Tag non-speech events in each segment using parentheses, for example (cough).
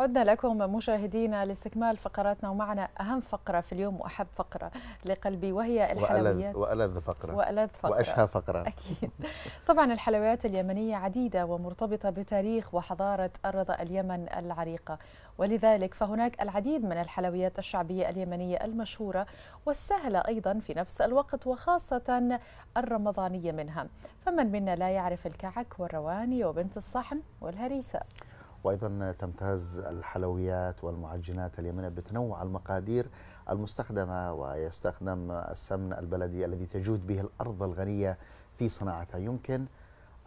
عدنا لكم مشاهدينا لاستكمال فقراتنا ومعنا أهم فقرة في اليوم وأحب فقرة لقلبي وهي الحلويات وألذ فقرة وألذ فقرة وأشهى فقرة أكيد طبعا الحلويات اليمنية عديدة ومرتبطة بتاريخ وحضارة أرض اليمن العريقة ولذلك فهناك العديد من الحلويات الشعبية اليمنية المشهورة والسهلة أيضا في نفس الوقت وخاصة الرمضانية منها فمن منا لا يعرف الكعك والرواني وبنت الصحن والهريسة وأيضا تمتاز الحلويات والمعجنات اليمنية بتنوع المقادير المستخدمة ويستخدم السمن البلدي الذي تجود به الأرض الغنية في صناعتها يمكن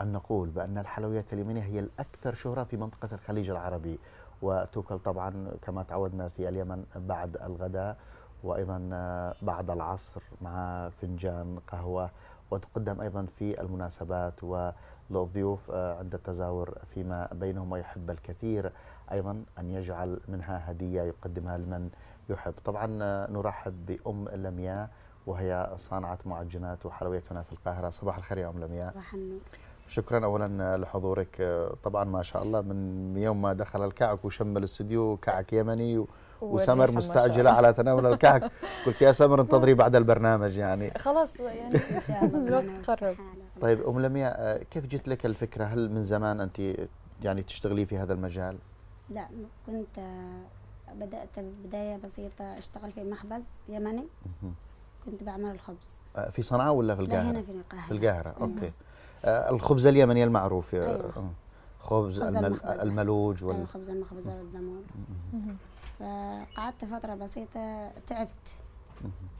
أن نقول بأن الحلويات اليمنية هي الأكثر شهرة في منطقة الخليج العربي وتوكل طبعا كما تعودنا في اليمن بعد الغداء وأيضا بعد العصر مع فنجان قهوة وتقدم أيضا في المناسبات وللضيوف آه، عند التزاور فيما بينهم ويحب الكثير أيضا أن يجعل منها هدية يقدمها لمن يحب طبعا آه، نرحب بأم لمياء وهي صانعة معجنات وحلويات هنا في القاهرة صباح الخير يا أم لمياء صباح النور شكرا اولا لحضورك طبعا ما شاء الله من يوم ما دخل الكعك وشم الاستوديو كعك يمني و... وسمر مستعجله على تناول الكعك قلت يا سمر انتظري بعد البرنامج يعني خلاص يعني (laughs) الوقت قرب طيب ام لمياء كيف جت لك الفكره هل من زمان انت يعني تشتغلي في هذا المجال لا كنت آه، بدات بدايه بسيطه اشتغل في مخبز يمني كنت بعمل الخبز آه، في صنعاء ولا في القاهره هنا في القاهره في القاهره اوكي آه، الخبز اليمني المعروف أيوة. آه، خبز المل... الملوج وال... أيوة خبز المخبزة والدمون فقعدت فترة بسيطة تعبت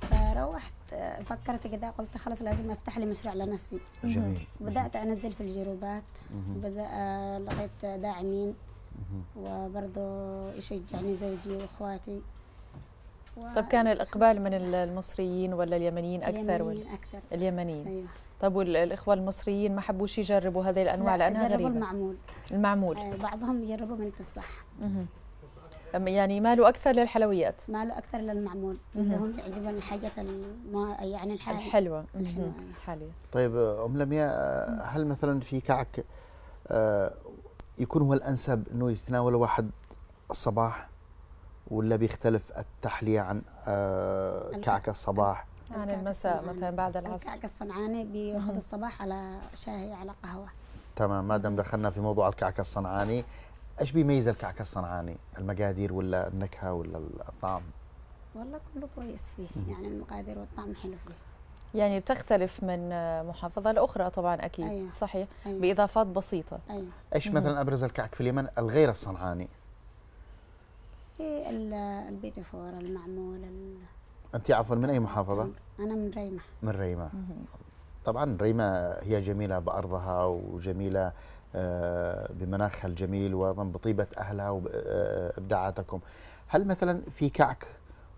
فروحت آه، فكرت كده قلت خلاص لازم افتح لي مشروع لنفسي جميل بدات انزل في الجروبات بدا لقيت داعمين وبرضه يشجعني زوجي واخواتي و... طب كان الاقبال من المصريين ولا اليمنيين اكثر اليمنيين اكثر اليمنيين ايوه طب والاخوه المصريين ما حبوش يجربوا هذه الانواع لا لانها غريبه المعمول المعمول آه بعضهم يجربوا بنت اها يعني ماله اكثر للحلويات ماله اكثر للمعمول هم يعجبهم الحاجات الم... يعني الحالي. الحلوه الحلوه آه. الحاليه طيب ام لمياء آه، هل مثلا في كعك آه، يكون هو الانسب انه يتناوله واحد الصباح ولا بيختلف التحليه عن كعك الصباح يعني المساء مثلا بعد العصر الكعك الصنعاني بياخذ الصباح على شاي على قهوه تمام ما دام دخلنا في موضوع الكعك الصنعاني ايش بيميز الكعك الصنعاني المقادير ولا النكهه ولا الطعم والله كله كويس فيه يعني المقادير والطعم حلو فيه يعني بتختلف من محافظة لأخرى طبعا أكيد أيوة. صحيح أيوة. بإضافات بسيطة أيوة. إيش مثلا أبرز الكعك في اليمن الغير الصنعاني؟ في البيتي فور المعمول أنت عفوا من أي محافظة؟ أنا من ريمة من ريمة طبعا ريمة هي جميلة بأرضها وجميلة آه، بمناخها الجميل وأيضا بطيبة أهلها وإبداعاتكم هل مثلا في كعك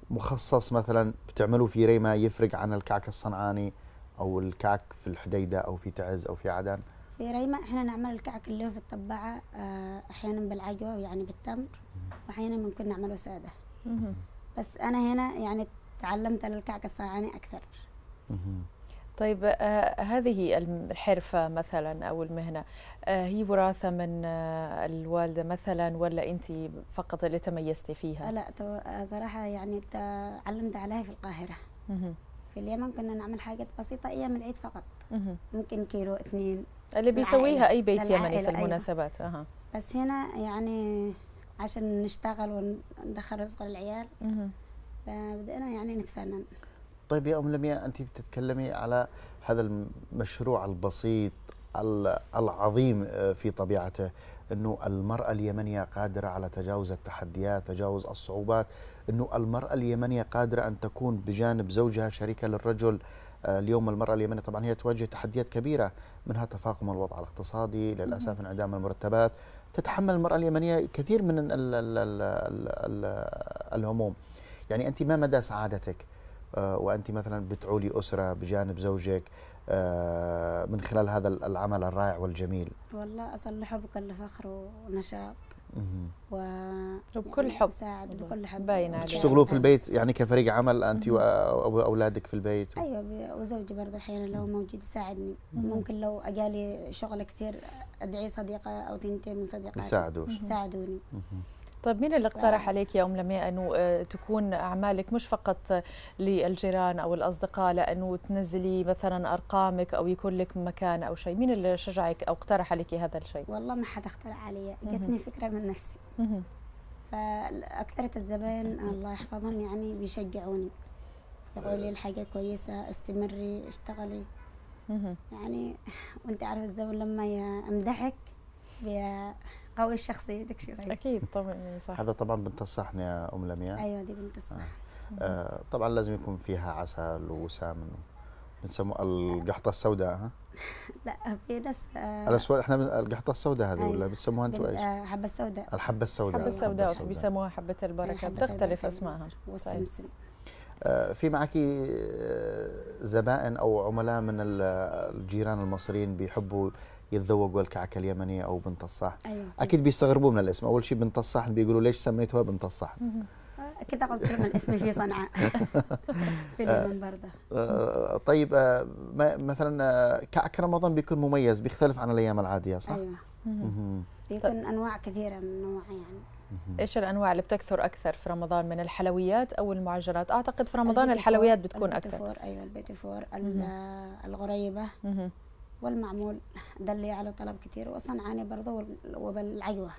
مخصص مثلا بتعملوا في ريمة يفرق عن الكعك الصنعاني أو الكعك في الحديدة أو في تعز أو في عدن؟ في ريمة احنا نعمل الكعك اللي هو في الطباعة آه، احيانا بالعجوة يعني بالتمر واحيانا ممكن نعمله سادة بس انا هنا يعني تعلمت الكعكه الصنعاني اكثر طيب آه هذه الحرفة مثلا أو المهنة آه هي وراثة من آه الوالدة مثلا ولا أنت فقط اللي تميزتي فيها؟ لا آه، صراحة يعني تعلمت عليها في القاهرة في اليمن كنا نعمل حاجات بسيطة أيام العيد فقط ممكن كيلو اثنين اللي بيسويها أي بيت يمني في أيوة. المناسبات أيوة. بس هنا يعني عشان نشتغل وندخل رزق للعيال فبدأنا يعني نتفنن طيب يا أم لمياء أنت بتتكلمي على هذا المشروع البسيط العظيم آه، في طبيعته أنه المرأة اليمنية قادرة على تجاوز التحديات تجاوز الصعوبات أنه المرأة اليمنية قادرة أن تكون بجانب زوجها شريكة للرجل آه، اليوم المرأة اليمنية طبعا هي تواجه تحديات كبيرة منها تفاقم الوضع الاقتصادي للأسف انعدام المرتبات تتحمل المرأة اليمنية كثير من ال ال ال الهموم يعني أنت ما مدى سعادتك آه، وأنت مثلا بتعولي أسرة بجانب زوجك آه، من خلال هذا العمل الرائع والجميل والله أصل حب كل فخر ونشاط و وبكل حب ساعد بكل حب باين تشتغلوا في نعم. البيت يعني كفريق عمل انت واولادك في البيت و... ايوه وزوجي برضه احيانا لو موجود يساعدني ممكن لو اجالي شغل كثير ادعي صديقه او ثنتين من صديقاتي يساعدوش يساعدوني طيب مين اللي اقترح نعم. عليك يا أم لمياء أنه آه، تكون أعمالك مش فقط للجيران أو الأصدقاء لأنه تنزلي مثلا أرقامك أو يكون لك مكان أو شيء مين اللي شجعك أو اقترح عليك هذا الشيء والله ما حد اقترح علي جتني فكرة من نفسي فاكثرت الزبائن الله يحفظهم يعني بيشجعوني يقول لي الحاجة كويسة استمري اشتغلي يعني وانت عارف الزبون لما يمدحك او الشخصيه داك الشيء اكيد طبعا يعني صح هذا طبعا بنت الصحن يا ام لمياء ايوه دي بنت الصحن آه. آه طبعا لازم يكون فيها عسل وسمن بنسموها القحطه السوداء ها (laughs) لا في ناس آه الاسود احنا القحطه السوداء هذه أيوة. ولا بتسموها انتم ايش؟ آه، الحبه السوداء الحبه السوداء الحبه السوداء بيسموها حبه البركه أيوة، بتختلف اسمائها طيب. والسمسم آه، في معك آه، زبائن او عملاء من الجيران المصريين بيحبوا يتذوقوا الكعكة اليمنيه او بنت الصحن أيوة،, أيوة. اكيد بيستغربوا من الاسم اول شيء بنت الصحن بيقولوا ليش سميتوها بنت الصحن أكيد قلت لهم الاسم في صنعاء (laughs) في اليمن برضه آه، آه، طيب آه، مثلا كعك رمضان بيكون مميز بيختلف عن الايام العاديه صح؟ ايوه يكون انواع كثيره من نوع يعني ايش الانواع اللي بتكثر اكثر في رمضان من الحلويات او المعجنات اعتقد في رمضان الحلويات بتكون اكثر البيتي فور ايوه البيتي فور الغريبه والمعمول دلي على طلب كثير واصلا عاني برضه وبالعجوه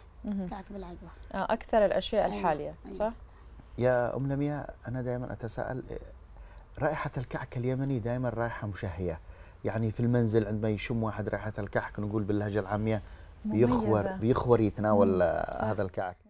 كعك بالعجوه آه، اكثر الاشياء أيوة، الحاليه أيوة. صح؟ يا ام لمياء انا دائما اتساءل آه، رائحه الكعك اليمني دائما رائحه مشهيه يعني في المنزل عندما يشم واحد رائحه الكعك نقول باللهجه العاميه بيخور بيخور يتناول آه، هذا الكعك